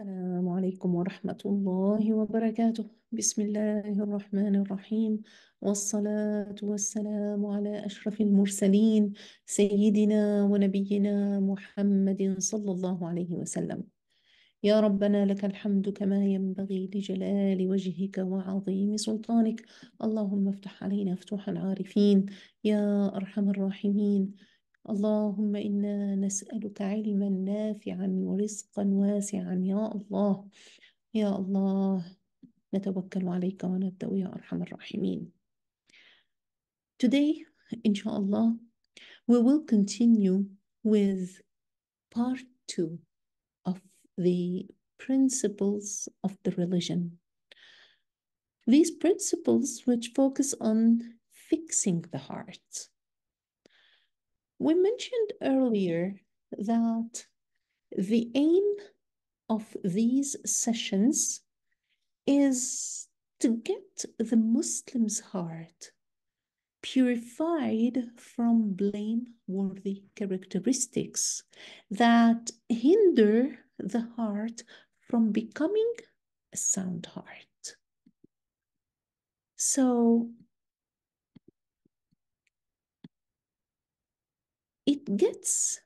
السلام عليكم ورحمة الله وبركاته بسم الله الرحمن الرحيم والصلاة والسلام على أشرف المرسلين سيدنا ونبينا محمد صلى الله عليه وسلم يا ربنا لك الحمد كما ينبغي لجلال وجهك وعظيم سلطانك اللهم افتح علينا فتوح العارفين يا أرحم الراحمين اللهم انا نسالك علما نافعا ورزقا واسعا يا الله يا الله نتوكل عليك ونبدا يا ارحم الراحمين today inshallah we will continue with part 2 of the principles of the religion these principles which focus on fixing the heart we mentioned earlier that the aim of these sessions is to get the Muslim's heart purified from blameworthy characteristics that hinder the heart from becoming a sound heart. So it gets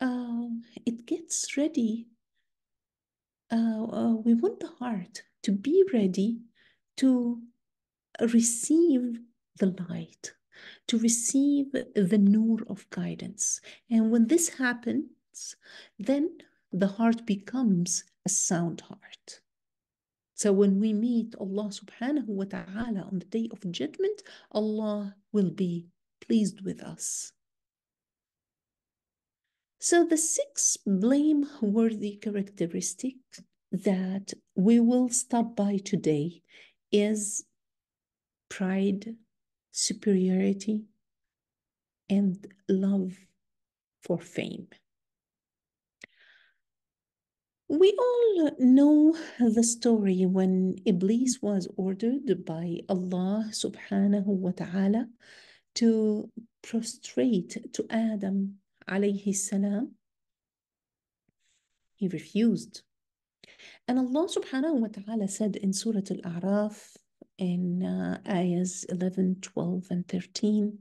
uh, it gets ready. Uh, uh, we want the heart to be ready to receive the light, to receive the nur of guidance. And when this happens, then the heart becomes a sound heart. So when we meet Allah subhanahu wa ta'ala on the day of judgment, Allah will be pleased with us. So the sixth blame-worthy characteristic that we will stop by today is pride, superiority, and love for fame. We all know the story when Iblis was ordered by Allah subhanahu wa ta'ala to prostrate to Adam عليه السلام he refused and Allah سبحانه وتعالى said in سورة الأعراف in uh, ayahs 11, 12 and 13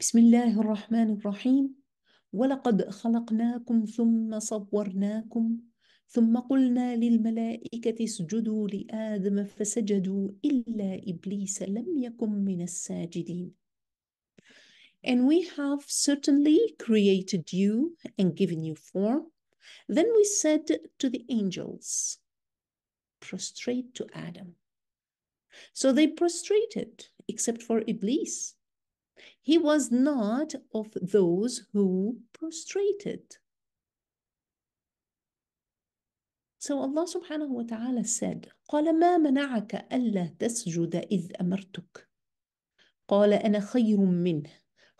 بسم الله الرحمن الرحيم ولقد خلقناكم ثم صورناكم ثم قلنا للملائكة اسجدوا لآدم فسجدوا إلا إبليس لم يكن من الساجدين and we have certainly created you and given you form. Then we said to the angels, prostrate to Adam. So they prostrated, except for Iblis. He was not of those who prostrated. So Allah subhanahu wa ta'ala said, قال ما منعك ألا تسجد إذ أمرتك قال أنا خير منه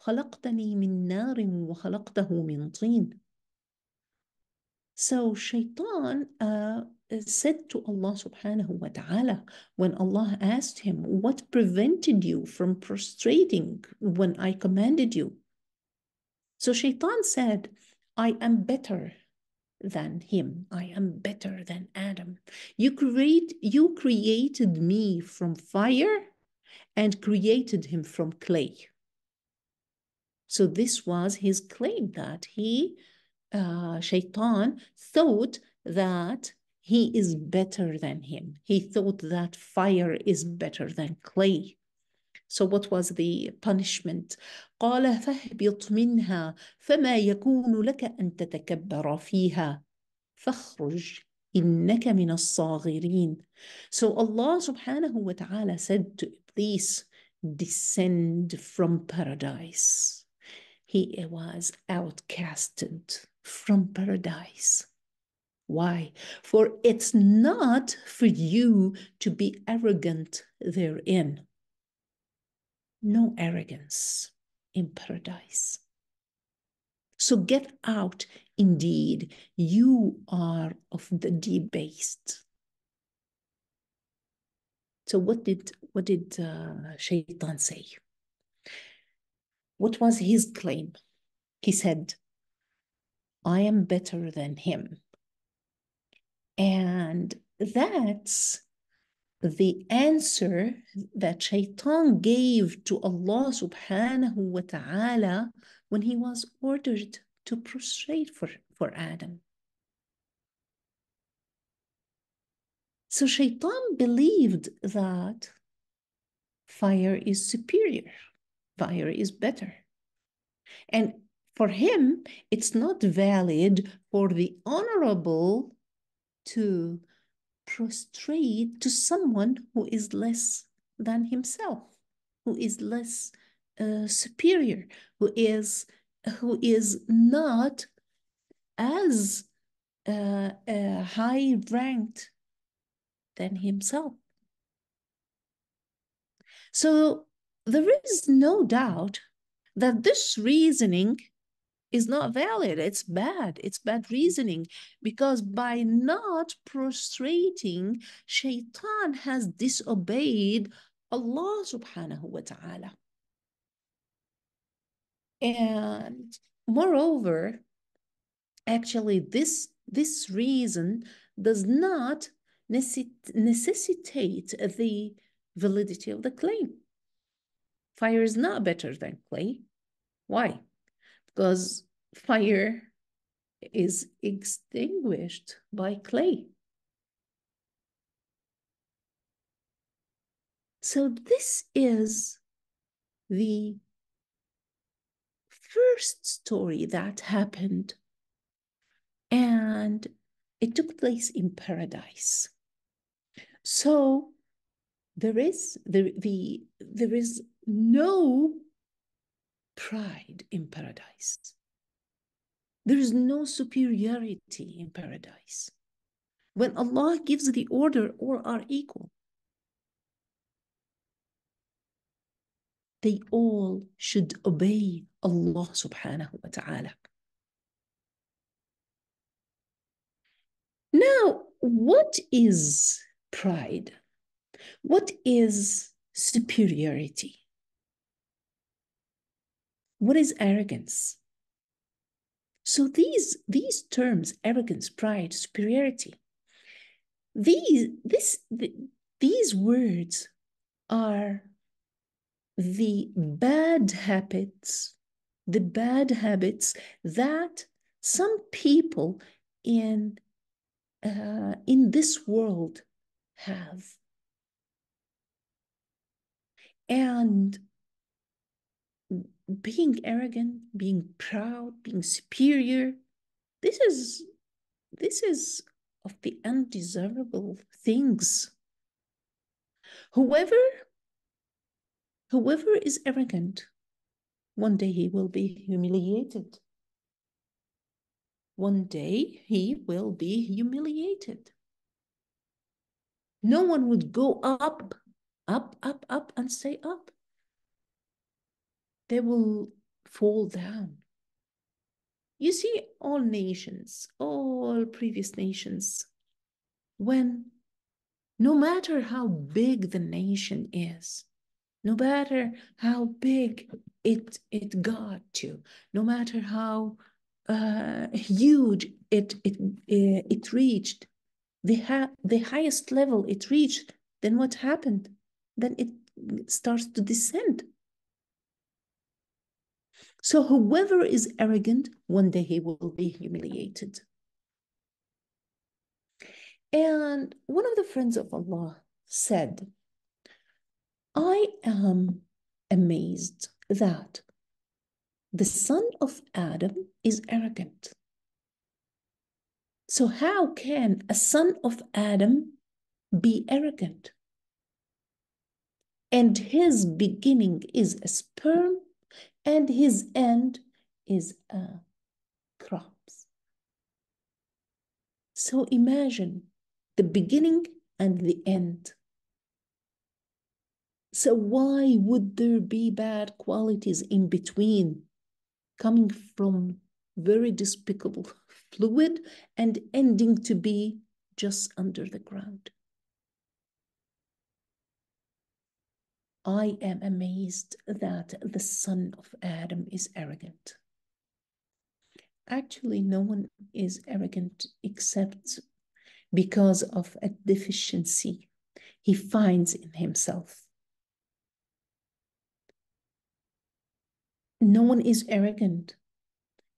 خلقتني من نار وخلقته من طين. So Shaitan uh, said to Allah subhanahu wa ta'ala when Allah asked him, What prevented you from prostrating when I commanded you? So Shaitan said, I am better than him. I am better than Adam. You create you created me from fire and created him from clay. So this was his claim that he, uh, Shaitan, thought that he is better than him. He thought that fire is better than clay. So what was the punishment? قال منها فما يكون لك أن تتكبر فيها إنك من الصاغرين. So Allah subhanahu wa ta'ala said to Iblis, descend from paradise he was outcasted from paradise. Why? For it's not for you to be arrogant therein. No arrogance in paradise. So get out, indeed, you are of the debased. So what did what did uh, Shaitan say? What was his claim? He said, I am better than him. And that's the answer that Shaitan gave to Allah subhanahu wa ta'ala when he was ordered to prostrate for, for Adam. So Shaitan believed that fire is superior fire is better. And for him, it's not valid for the honorable to prostrate to someone who is less than himself, who is less uh, superior, who is who is not as uh, uh, high ranked than himself. So there is no doubt that this reasoning is not valid. It's bad. It's bad reasoning because by not prostrating, shaitan has disobeyed Allah subhanahu wa ta'ala. And moreover, actually, this, this reason does not necessitate the validity of the claim. Fire is not better than clay. Why? Because fire is extinguished by clay. So this is the first story that happened and it took place in paradise so there is the, the there is no pride in paradise. There is no superiority in paradise. When Allah gives the order, all are equal. They all should obey Allah subhanahu wa ta'ala. Now, what is pride? What is superiority? What is arrogance? So these, these terms, arrogance, pride, superiority, these, this, the, these words are the bad habits, the bad habits that some people in, uh, in this world have. And being arrogant, being proud, being superior, this is this is of the undesirable things. Whoever whoever is arrogant, one day he will be humiliated. One day he will be humiliated. No one would go up, up, up, up, and stay up they will fall down. You see, all nations, all previous nations, when no matter how big the nation is, no matter how big it it got to, no matter how uh, huge it it uh, it reached, the ha- the highest level it reached, then what happened? Then it starts to descend so whoever is arrogant, one day he will be humiliated. And one of the friends of Allah said, I am amazed that the son of Adam is arrogant. So, how can a son of Adam be arrogant? And his beginning is a sperm and his end is a uh, crops. So imagine the beginning and the end. So, why would there be bad qualities in between coming from very despicable fluid and ending to be just under the ground? I am amazed that the son of Adam is arrogant. Actually, no one is arrogant except because of a deficiency he finds in himself. No one is arrogant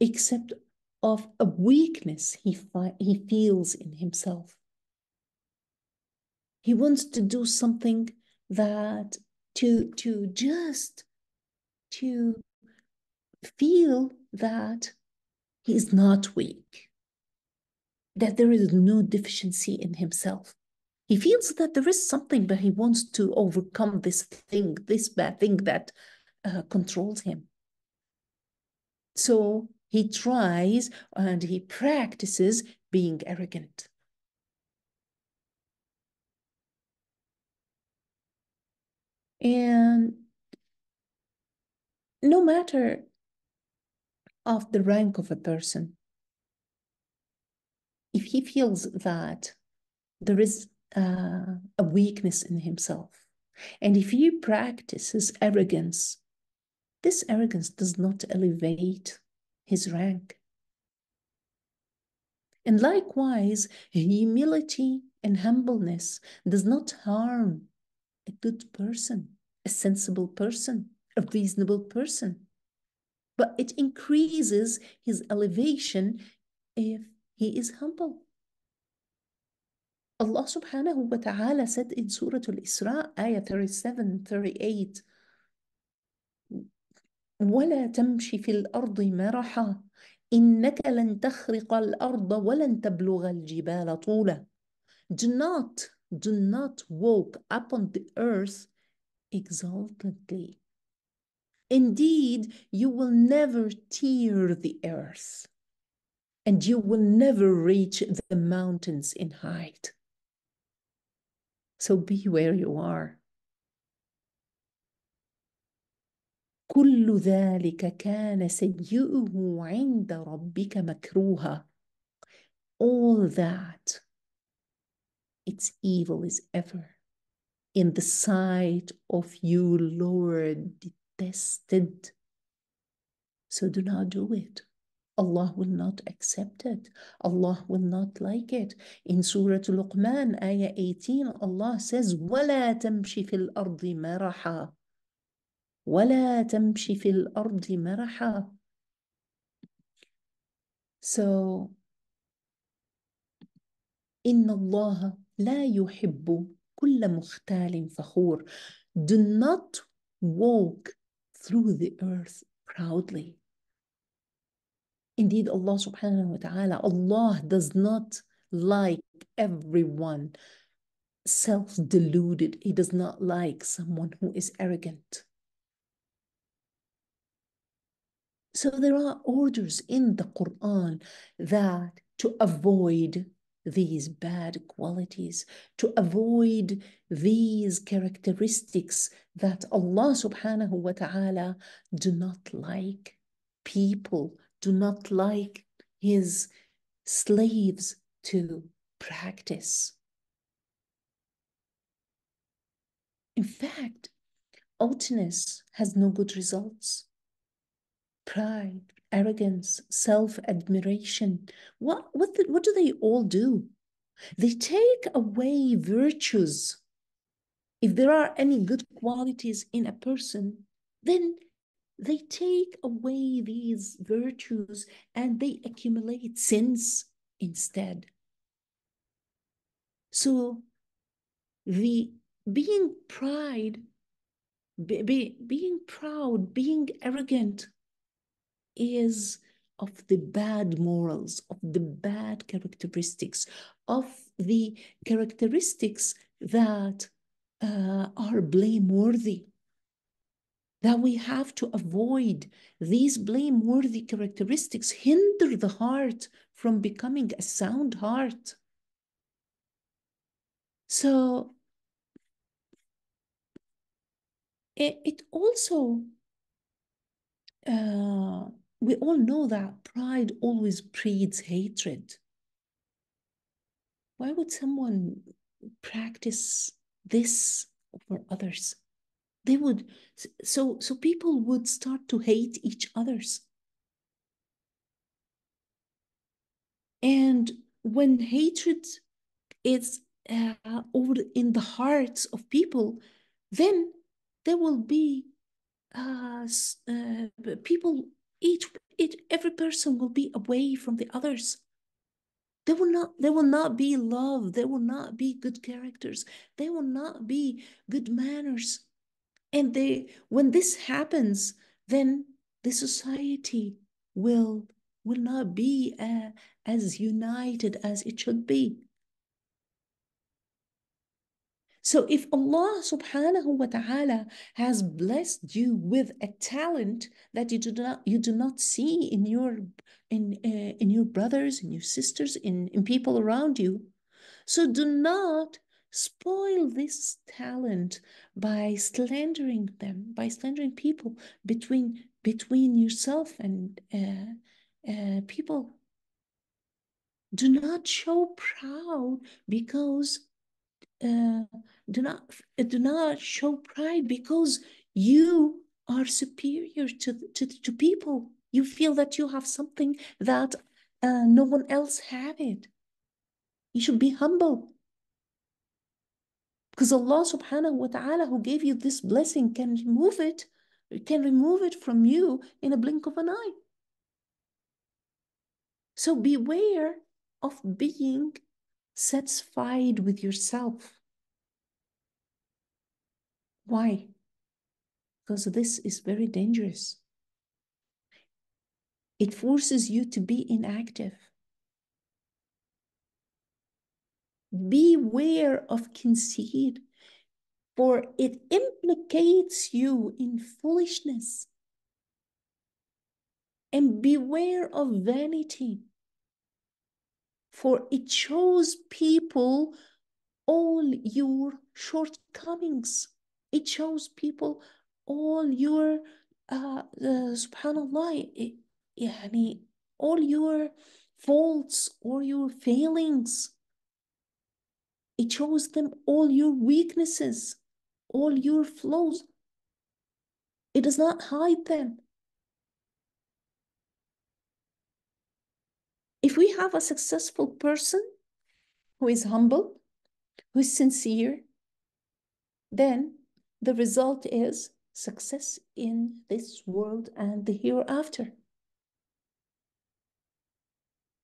except of a weakness he, he feels in himself. He wants to do something that to to just to feel that he is not weak that there is no deficiency in himself he feels that there is something but he wants to overcome this thing this bad thing that uh, controls him so he tries and he practices being arrogant And no matter of the rank of a person, if he feels that there is uh, a weakness in himself, and if he practices arrogance, this arrogance does not elevate his rank. And likewise, humility and humbleness does not harm a good person a sensible person, a reasonable person. But it increases his elevation if he is humble. Allah subhanahu wa ta'ala said in Surah Al-Isra, ayah 37, 38, ولا تمشي في الأرض مرحا إنك لن تخرق الأرض ولن تبلغ الجبال طولا Do not, do not walk upon the earth exultantly. Indeed, you will never tear the earth, and you will never reach the mountains in height. So be where you are. كل ذلك كان سيئه عند ربك مكروها. All that, its evil is ever in the sight of you, Lord, detested. So do not do it. Allah will not accept it. Allah will not like it. In Surah Luqman, Ayah 18, Allah says, وَلَا تَمْشِ فِي الْأَرْضِ مَرَحًا وَلَا تَمْشِ فِي الْأَرْضِ مَرَحًا So, إِنَّ اللَّهَ لَا يُحِبُّ كل مختال فخور do not walk through the earth proudly indeed Allah subhanahu wa ta'ala Allah does not like everyone self-deluded he does not like someone who is arrogant so there are orders in the Quran that to avoid these bad qualities, to avoid these characteristics that Allah subhanahu wa ta'ala do not like. People do not like his slaves to practice. In fact, altiness has no good results. Pride, arrogance, self-admiration. What, what, the, what do they all do? They take away virtues. If there are any good qualities in a person, then they take away these virtues and they accumulate sins instead. So the being pride, be, be, being proud, being arrogant, is of the bad morals, of the bad characteristics, of the characteristics that uh, are blameworthy. That we have to avoid these blameworthy characteristics hinder the heart from becoming a sound heart. So it, it also uh, we all know that pride always breeds hatred. Why would someone practice this for others? They would so so people would start to hate each others. And when hatred is uh, over in the hearts of people, then there will be uh, uh, people each, each every person will be away from the others there will not there will not be love there will not be good characters there will not be good manners and they when this happens then the society will will not be uh, as united as it should be so if Allah subhanahu wa ta'ala has blessed you with a talent that you do not you do not see in your in uh, in your brothers in your sisters in in people around you so do not spoil this talent by slandering them by slandering people between between yourself and uh, uh, people do not show proud because uh, do not uh, do not show pride because you are superior to, to, to people. You feel that you have something that uh, no one else have it. You should be humble. Because Allah subhanahu wa ta'ala who gave you this blessing can remove it, can remove it from you in a blink of an eye. So beware of being satisfied with yourself. Why? Because this is very dangerous. It forces you to be inactive. Beware of conceit, for it implicates you in foolishness. And beware of vanity, for it shows people all your shortcomings. It shows people all your, uh, uh, subhanAllah, it, يعني, all your faults, all your failings. It shows them all your weaknesses, all your flaws. It does not hide them. If we have a successful person who is humble, who is sincere, then the result is success in this world and the hereafter.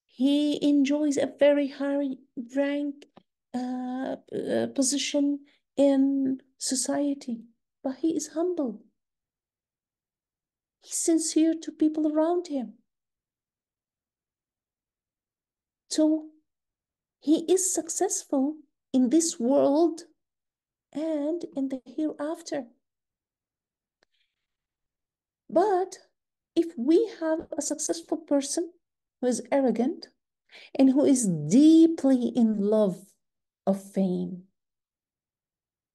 He enjoys a very high rank uh, uh, position in society, but he is humble. He's sincere to people around him. So he is successful in this world and in the hereafter. But if we have a successful person who is arrogant and who is deeply in love of fame,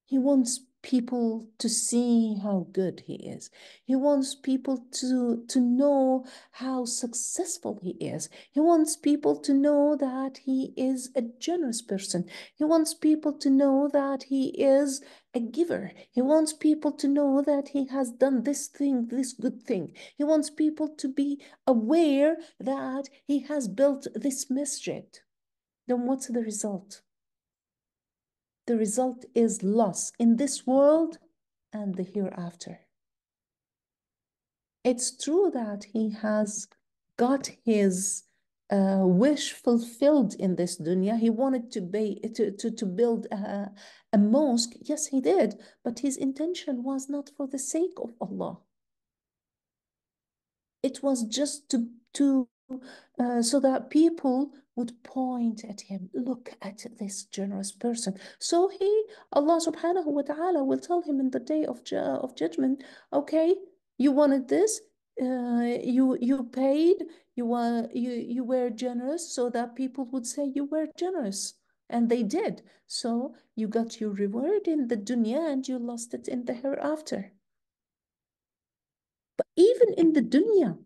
he wants people to see how good he is. He wants people to, to know how successful he is. He wants people to know that he is a generous person. He wants people to know that he is a giver. He wants people to know that he has done this thing, this good thing. He wants people to be aware that he has built this masjid. Then what's the result? the result is loss in this world and the hereafter. It's true that he has got his uh, wish fulfilled in this dunya. He wanted to, be, to, to, to build a, a mosque. Yes, he did, but his intention was not for the sake of Allah. It was just to, to uh, so that people would point at him, look at this generous person. So he, Allah subhanahu wa ta'ala, will tell him in the day of, ju of judgment, okay, you wanted this, uh, you you paid, you were you you were generous, so that people would say you were generous. And they did. So you got your reward in the dunya and you lost it in the hereafter. But even in the dunya,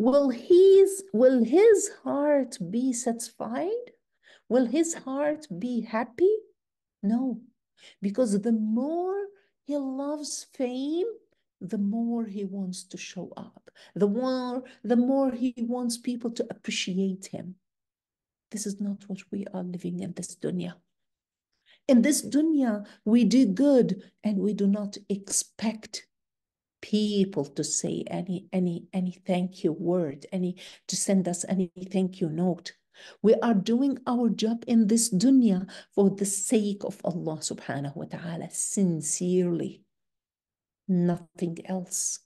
will his, will his heart be satisfied? Will his heart be happy? No, because the more he loves fame, the more he wants to show up, the more, the more he wants people to appreciate him. This is not what we are living in this dunya. In this dunya, we do good and we do not expect people to say any any any thank you word any to send us any thank you note we are doing our job in this dunya for the sake of Allah subhanahu wa ta'ala sincerely nothing else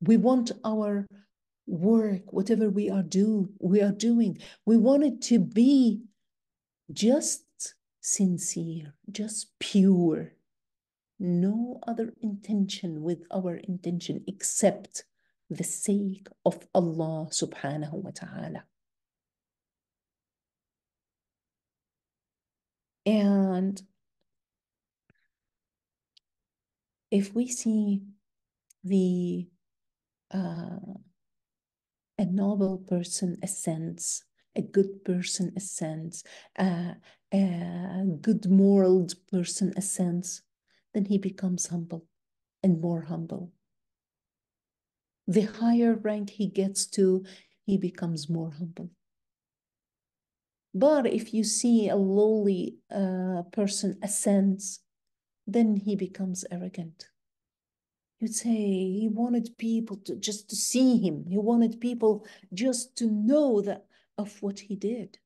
we want our work whatever we are do we are doing we want it to be just sincere just pure no other intention with our intention except the sake of Allah subhanahu wa ta'ala. And if we see the uh, a noble person ascends, a good person ascends, uh, a good moral person ascends, then he becomes humble and more humble. The higher rank he gets to, he becomes more humble. But if you see a lowly uh, person ascends, then he becomes arrogant. You'd say he wanted people to just to see him. He wanted people just to know that of what he did.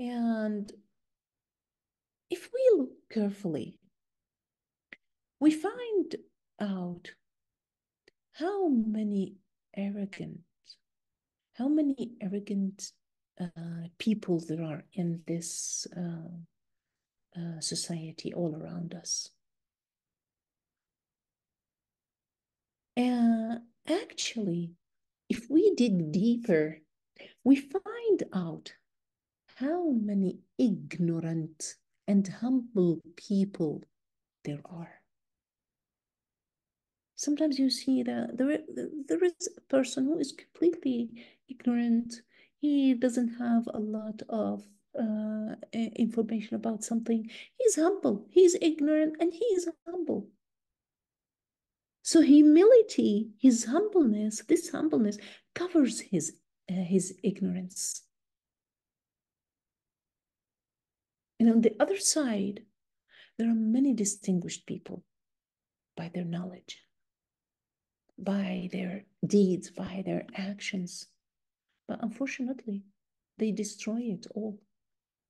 And if we look carefully, we find out how many arrogant, how many arrogant uh, people there are in this uh, uh, society all around us. Uh, actually, if we dig deeper, we find out how many ignorant and humble people there are. Sometimes you see that there, there is a person who is completely ignorant. He doesn't have a lot of uh, information about something. He's humble, he's ignorant, and he is humble. So humility, his humbleness, this humbleness covers his uh, his ignorance. And on the other side, there are many distinguished people by their knowledge, by their deeds, by their actions. But unfortunately, they destroy it all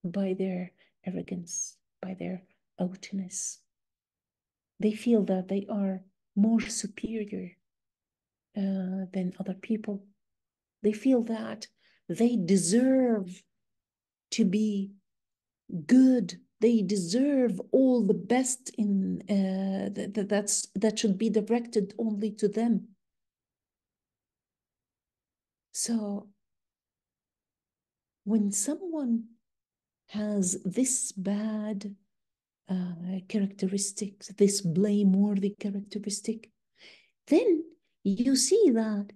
by their arrogance, by their outness. They feel that they are more superior uh, than other people. They feel that they deserve to be good they deserve all the best in uh, that that's that should be directed only to them so when someone has this bad uh, characteristic this blameworthy characteristic then you see that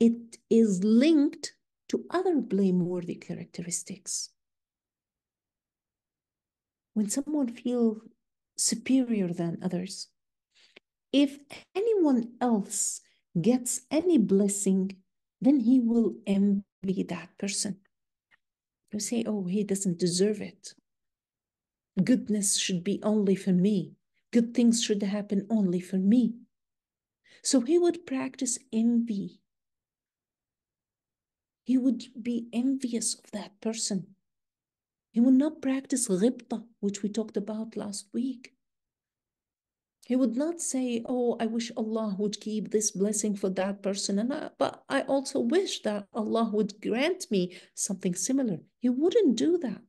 it is linked to other blameworthy characteristics when someone feels superior than others, if anyone else gets any blessing, then he will envy that person. You say, oh, he doesn't deserve it. Goodness should be only for me. Good things should happen only for me. So he would practice envy. He would be envious of that person. He would not practice ribta, which we talked about last week. He would not say, Oh, I wish Allah would keep this blessing for that person. And I, but I also wish that Allah would grant me something similar. He wouldn't do that.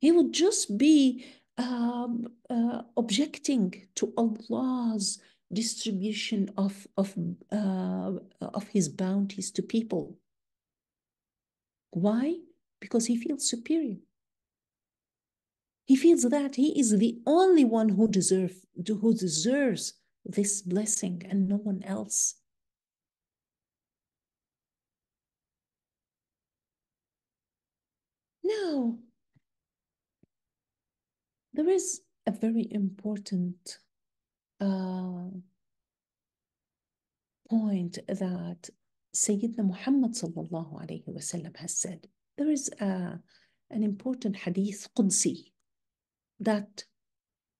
He would just be um, uh, objecting to Allah's distribution of, of, uh, of his bounties to people. Why? because he feels superior. He feels that he is the only one who, deserve, who deserves this blessing and no one else. Now, there is a very important uh, point that Sayyidina Muhammad sallallahu alayhi wasallam has said there is a, uh, an important hadith Qudsi that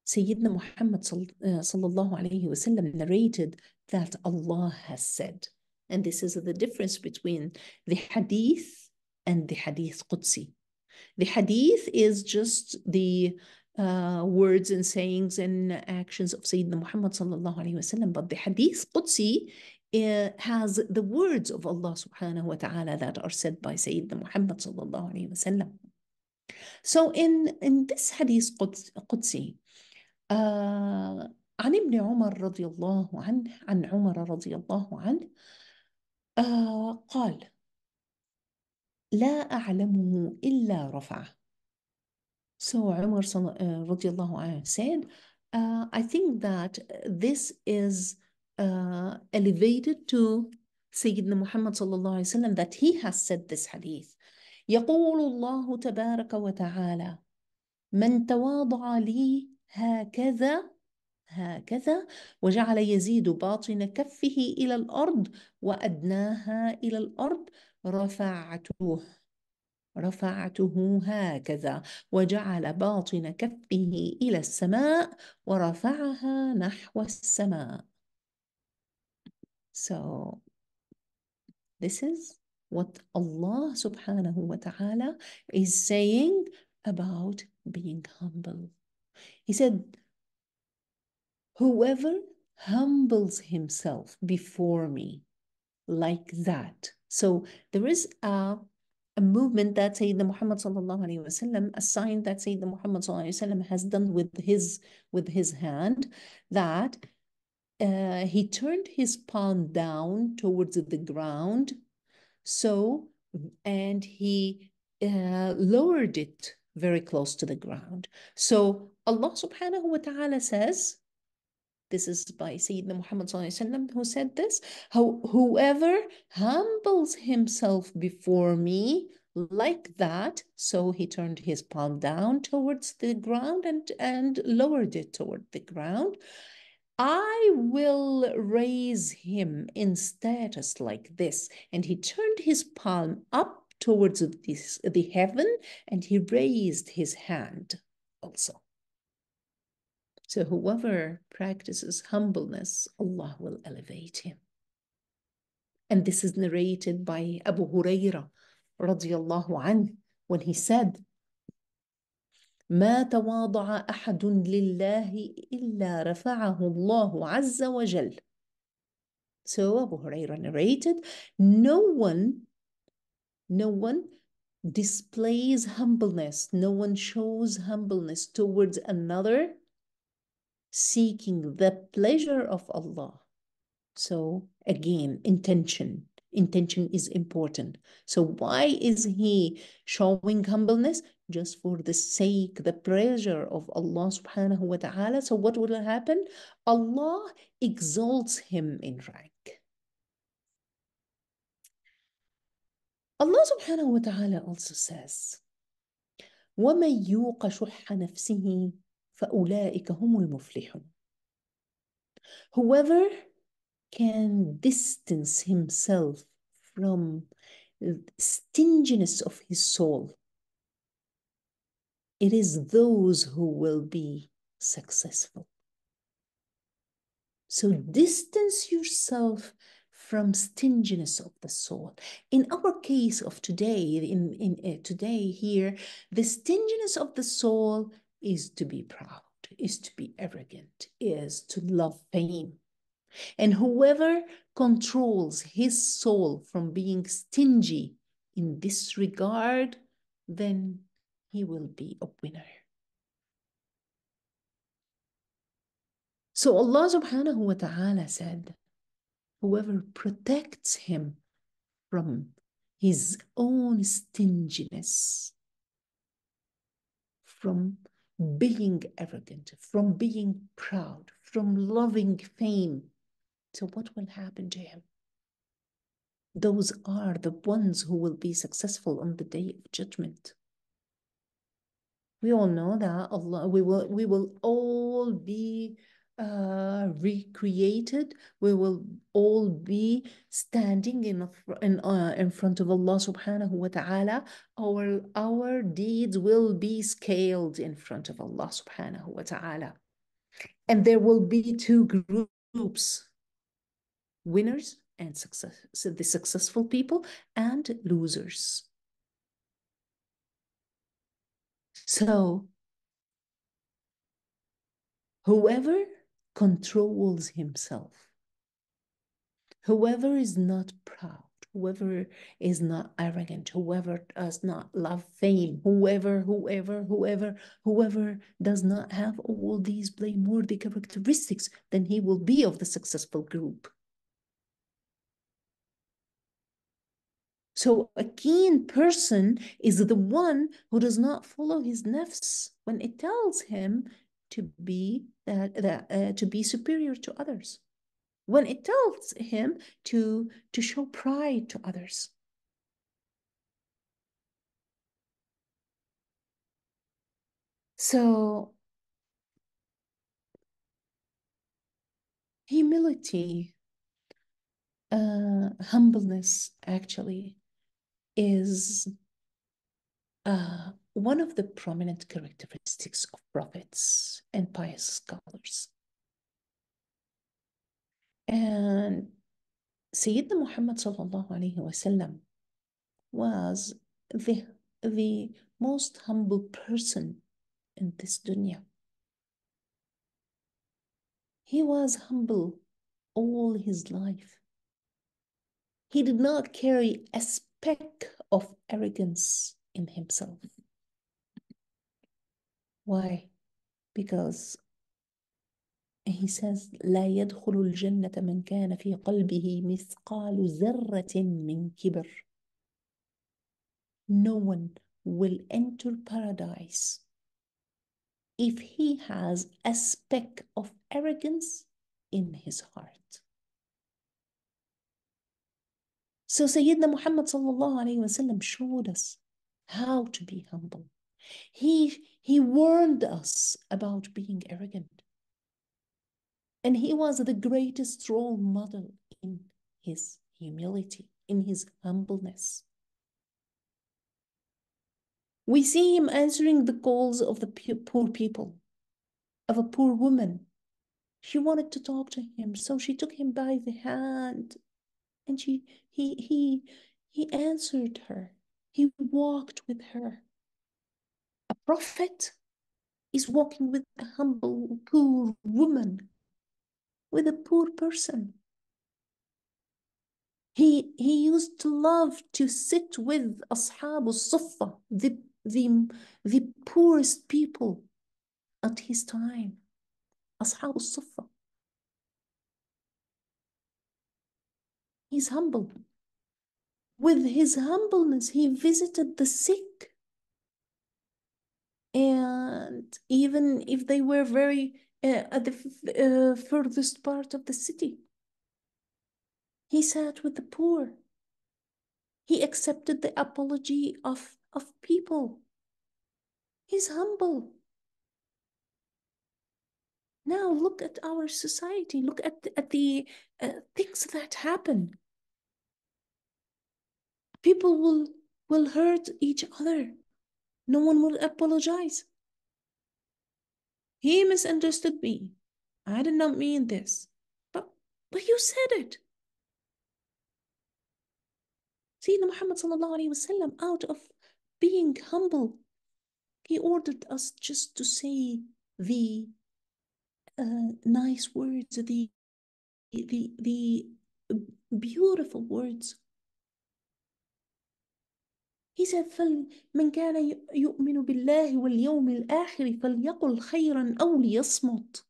Sayyidina Muhammad uh, sallallahu alayhi wasallam narrated that Allah has said. And this is the difference between the hadith and the hadith Qudsi. The hadith is just the uh, words and sayings and actions of Sayyidina Muhammad sallallahu alayhi wasallam, but the hadith Qudsi has the words of Allah subhanahu wa ta'ala that are said by Sayyidina Muhammad sallallahu alayhi wa sallam. So in, in this hadith Qudsi, uh, عن ابن عمر رضي الله عنه عن عمر رضي الله عنه آه قال لا أعلمه إلا رفع. So Umar رضي الله عنه said uh, I think that this is uh, elevated to سيدنا محمد صلى الله عليه وسلم that he has said this hadith يقول الله تبارك وتعالى من تواضع لي هكذا هكذا وجعل يزيد باطن كفه إلى الأرض وأدناها إلى الأرض رفعته رفعته هكذا وجعل باطن كفه إلى السماء ورفعها نحو السماء So this is what Allah subhanahu wa ta'ala is saying about being humble. He said, Whoever humbles himself before me like that. So there is a, a movement that Sayyidina Muhammad sallallahu alayhi wasallam, a sign that Sayyidina Muhammad sallallahu alayhi wasallam has done with his with his hand that uh, he turned his palm down towards the ground. So, and he uh, lowered it very close to the ground. So Allah subhanahu wa ta'ala says, this is by Sayyidina Muhammad وسلم, who said this, whoever humbles himself before me like that, so he turned his palm down towards the ground and, and lowered it toward the ground, I will raise him in status like this. And he turned his palm up towards this, the heaven and he raised his hand also. So whoever practices humbleness, Allah will elevate him. And this is narrated by Abu Huraira, radiallahu anhu when he said, ما تواضع احد لله الا رفعه الله عز وجل so Abu Huraira narrated no one no one displays humbleness no one shows humbleness towards another seeking the pleasure of Allah so again intention intention is important. So why is he showing humbleness? Just for the sake, the pleasure of Allah subhanahu wa ta'ala. So what will happen? Allah exalts him in rank. Allah subhanahu wa ta'ala also says, وَمَنْ يُوقَ شُحَّ نَفْسِهِ فَأُولَٰئِكَ هُمُ الْمُفْلِحُونَ Whoever can distance himself from stinginess of his soul. It is those who will be successful. So distance yourself from stinginess of the soul. In our case of today, in, in uh, today here, the stinginess of the soul is to be proud, is to be arrogant, is to love fame, and whoever controls his soul from being stingy in this regard, then he will be a winner. So Allah subhanahu wa ta'ala said, whoever protects him from his own stinginess, from being arrogant, from being proud, from loving fame, so, what will happen to him? Those are the ones who will be successful on the day of judgment. We all know that Allah, we will, we will all be uh, recreated. We will all be standing in in, uh, in front of Allah Subhanahu wa Taala. Our our deeds will be scaled in front of Allah Subhanahu wa Taala, and there will be two groups winners and success, so the successful people and losers. So whoever controls himself, whoever is not proud, whoever is not arrogant, whoever does not love fame, whoever, whoever, whoever, whoever does not have all these blameworthy characteristics, then he will be of the successful group. So a keen person is the one who does not follow his nafs when it tells him to be that, that uh, to be superior to others, when it tells him to to show pride to others. So humility, uh, humbleness actually is uh, one of the prominent characteristics of prophets and pious scholars. And Sayyidina Muhammad wasallam was the, the most humble person in this dunya. He was humble all his life. He did not carry a speck of arrogance in himself. Why? Because he says لا يدخل الجنة من كان في قلبه مثقال ذرة من كبر. No one will enter paradise if he has a speck of arrogance in his heart. So Sayyidina Muhammad وسلم, showed us how to be humble. He, he warned us about being arrogant. And he was the greatest role model in his humility, in his humbleness. We see him answering the calls of the poor people, of a poor woman. She wanted to talk to him, so she took him by the hand and she he he he answered her he walked with her a prophet is walking with a humble poor woman with a poor person he he used to love to sit with ashab sufa the the the poorest people at his time ashab sufa He's humble. With his humbleness, he visited the sick. And even if they were very uh, at the uh, furthest part of the city, he sat with the poor. He accepted the apology of, of people. He's humble. Now look at our society, look at, at the uh, things that happen people will, will hurt each other. No one will apologize. He misunderstood me. I did not mean this. But, but you said it. Sayyidina Muhammad Wasallam, out of being humble, he ordered us just to say the uh, nice words, the, the, the beautiful words إذا فمن كان يؤمن بالله واليوم الآخر فليقل خيرا أو ليصمت.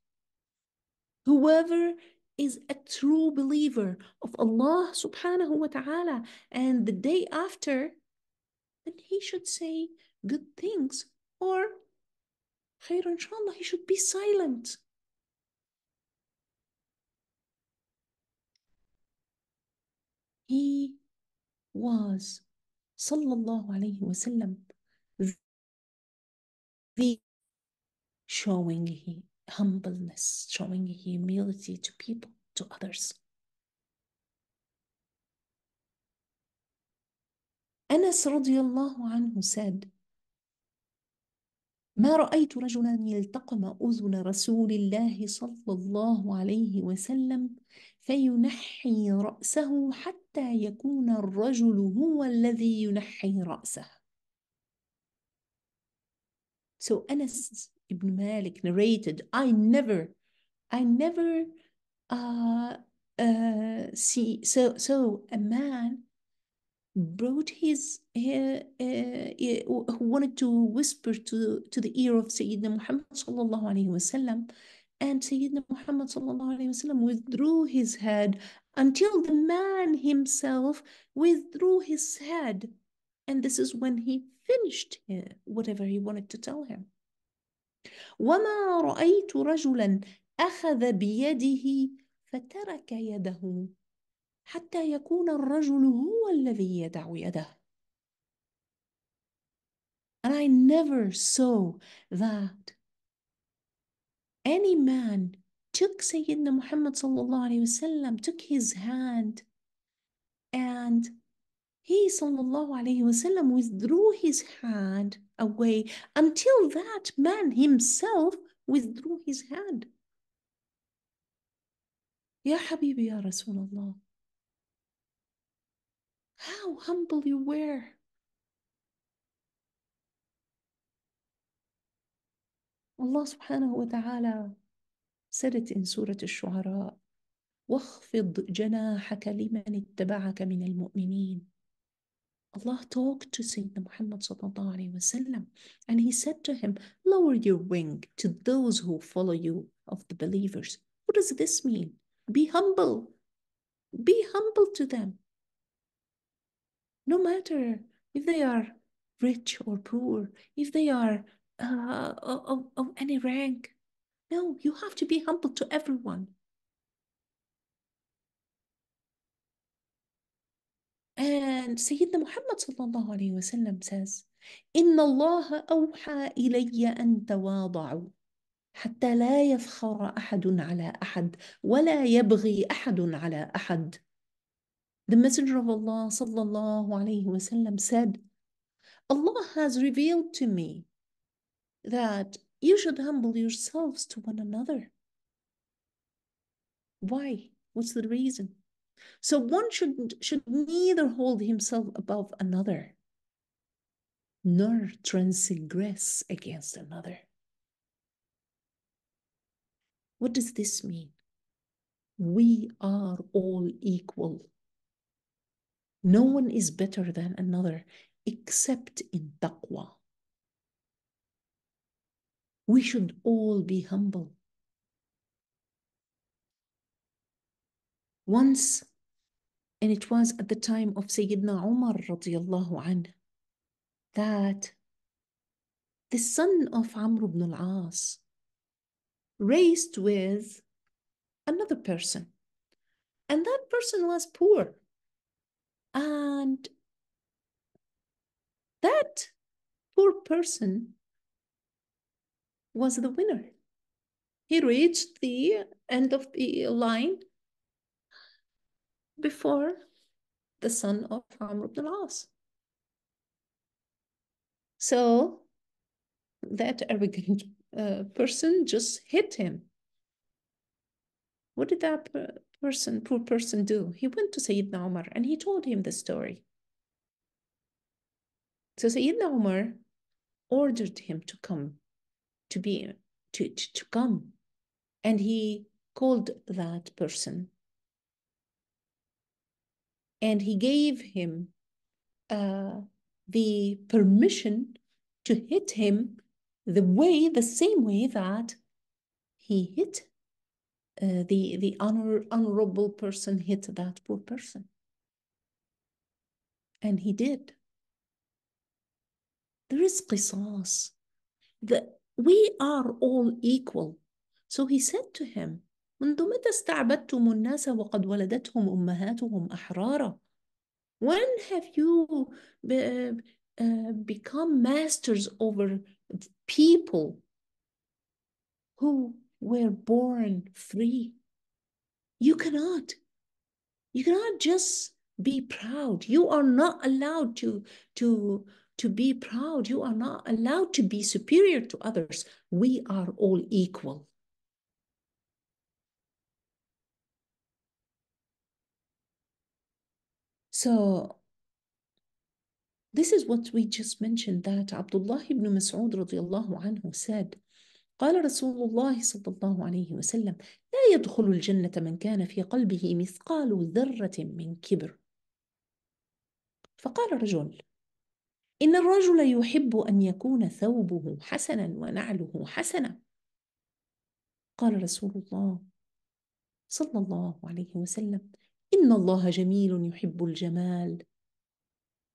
Whoever is a true believer of Allah سبحانه وتعالى and the day after, then he should say good things or خير إن شاء الله he should be silent. He was صلى الله عليه وسلم the showing humbleness, showing humility to people, to others. أنس رضي الله عنه said ما رأيت رجلا يلتقم أذن رسول الله صلى الله عليه وسلم فينحي رأسه حتى حتى يكون الرجل هو الذي ينحي رأسه. So Anas ibn Malik narrated, I never, I never uh, uh, see. So, so a man brought his, uh, uh, wanted to whisper to, to the ear of Sayyidina Muhammad sallallahu alayhi wasallam, and Sayyidina Muhammad sallallahu alayhi wasallam withdrew his head until the man himself withdrew his head. And this is when he finished whatever he wanted to tell him. وما رأيت رجلا أخذ بيده فترك يده حتى يكون الرجل هو الذي يدع يده. And I never saw that any man took Sayyidina Muhammad وسلم, took his hand and he وسلم, withdrew his hand away until that man himself withdrew his hand. Ya Habibi, Ya Rasulullah. How humble you were. Allah subhanahu wa ta'ala سرت إن سورة الشعراء واخفض جناحك لمن اتبعك من المؤمنين Allah talked to Sayyidina Muhammad وسلم, and he said to him, Lower your wing to those who follow you of the believers. What does this mean? Be humble. Be humble to them. No matter if they are rich or poor, if they are uh, of, of any rank, no, you have to be humble to everyone. And Sayyidina Muhammad sallallahu alayhi wasallam says, إن الله أوحى إلي أن تواضعوا حتى لا يفخر أحد على أحد ولا يبغي أحد على أحد. The Messenger of Allah sallallahu alayhi wasallam said, Allah has revealed to me that you should humble yourselves to one another. Why? What's the reason? So one should, should neither hold himself above another, nor transgress against another. What does this mean? We are all equal. No one is better than another except in taqwa. We should all be humble. Once, and it was at the time of Sayyidina Umar radiallahu anhu, that the son of Amr ibn al-As raised with another person. And that person was poor. And that poor person was the winner. He reached the end of the line before the son of Amr ibn al-As. So that arrogant uh, person just hit him. What did that person, poor person do? He went to Sayyidina Umar and he told him the story. So Sayyidina Umar ordered him to come to be to, to, to come and he called that person and he gave him uh, the permission to hit him the way the same way that he hit uh, the the honor, honorable person hit that poor person and he did there is qisas the we are all equal. So he said to him, منذ متى استعبدتم الناس وقد ولدتهم أمهاتهم أحرارا? When have you uh, become masters over people who were born free? You cannot. You cannot just be proud. You are not allowed to to to be proud. You are not allowed to be superior to others. We are all equal. So this is what we just mentioned that Abdullah ibn Mas'ud radiallahu anhu said قال رسول الله صلى الله عليه وسلم لا يدخل الجنة من كان في قلبه مثقال ذرة من كبر فقال رجل إن الرجل يحب أن يكون ثوبه حسنا ونعله حسنا قال رسول الله صلى الله عليه وسلم إن الله جميل يحب الجمال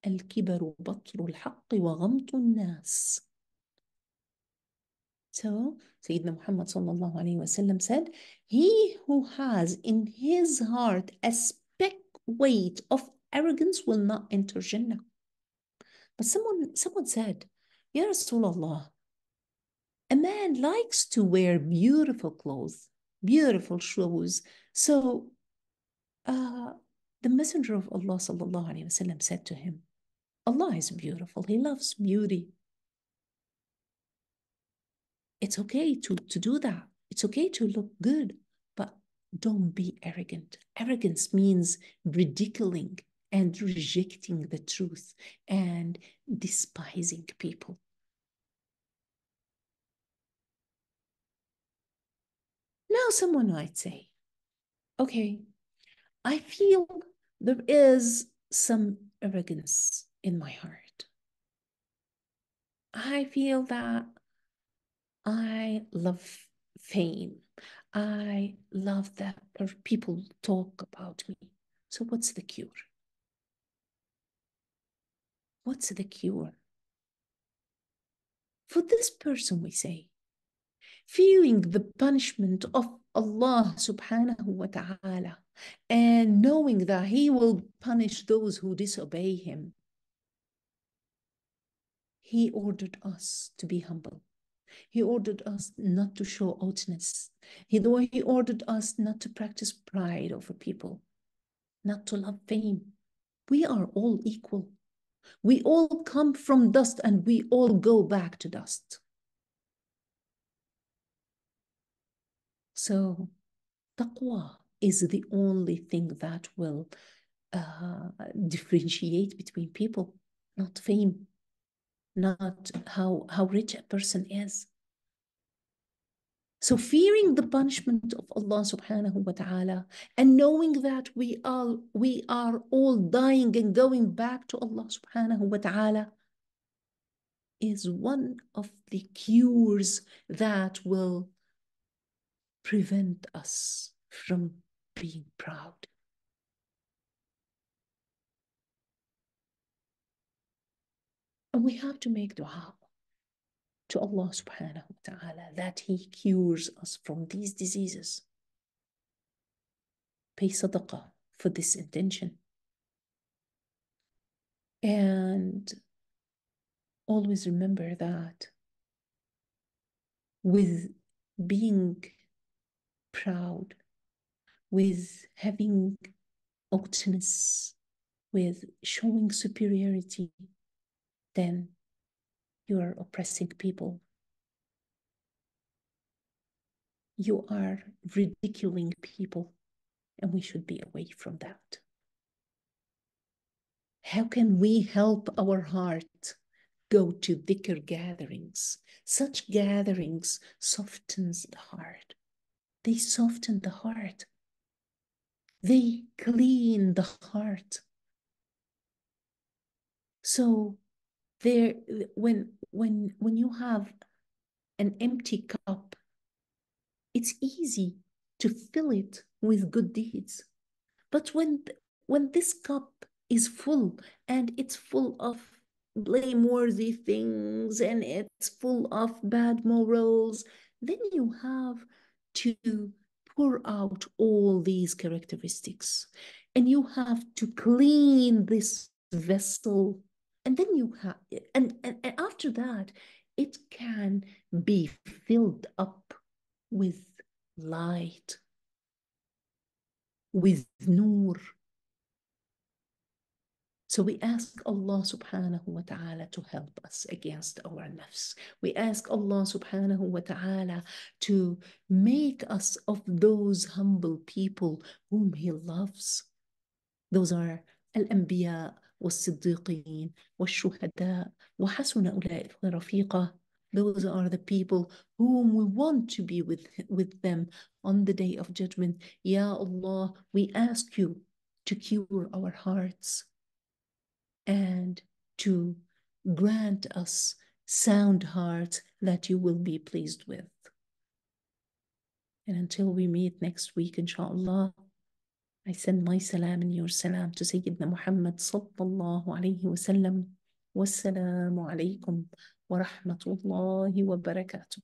الكبر بطر الحق وغمط الناس So Sayyidina Muhammad sallallahu alayhi وسلم said, He who has in his heart a speck weight of arrogance will not enter Jannah. But someone, someone said, Ya Rasulullah, a man likes to wear beautiful clothes, beautiful shoes. So uh, the Messenger of Allah wasallam said to him, Allah is beautiful. He loves beauty. It's okay to, to do that. It's okay to look good, but don't be arrogant. Arrogance means ridiculing and rejecting the truth and despising people. Now, someone might say, okay, I feel there is some arrogance in my heart. I feel that I love fame. I love that people talk about me. So, what's the cure? What's the cure? For this person, we say, feeling the punishment of Allah subhanahu wa ta'ala and knowing that He will punish those who disobey Him. He ordered us to be humble. He ordered us not to show haughtiness. He, he ordered us not to practice pride over people, not to love fame. We are all equal. We all come from dust and we all go back to dust. So, taqwa is the only thing that will uh, differentiate between people, not fame, not how, how rich a person is, so fearing the punishment of Allah subhanahu wa ta'ala and knowing that we are we are all dying and going back to Allah subhanahu wa ta'ala is one of the cures that will prevent us from being proud. And we have to make dua to Allah subhanahu wa ta'ala that He cures us from these diseases. Pay sadaqah for this intention. And always remember that with being proud, with having altness, with showing superiority, then you are oppressing people. You are ridiculing people, and we should be away from that. How can we help our heart go to thicker gatherings? Such gatherings softens the heart. They soften the heart. They clean the heart. So there when when when you have an empty cup it's easy to fill it with good deeds but when when this cup is full and it's full of blameworthy things and it's full of bad morals then you have to pour out all these characteristics and you have to clean this vessel and then you have and, and and after that it can be filled up with light with nur so we ask Allah subhanahu wa ta'ala to help us against our nafs. We ask Allah subhanahu wa ta'ala to make us of those humble people whom He loves. Those are al-anbiya, والصديقين والشهداء وحسن أولئك رفيقا Those are the people whom we want to be with, with them on the day of judgment. Ya Allah, we ask you to cure our hearts and to grant us sound hearts that you will be pleased with. And until we meet next week, inshallah. I send my salam and your salam to Sayyidina Muhammad sallallahu alayhi wa sallam. Wassalamu alaykum wa rahmatullahi wa barakatuh.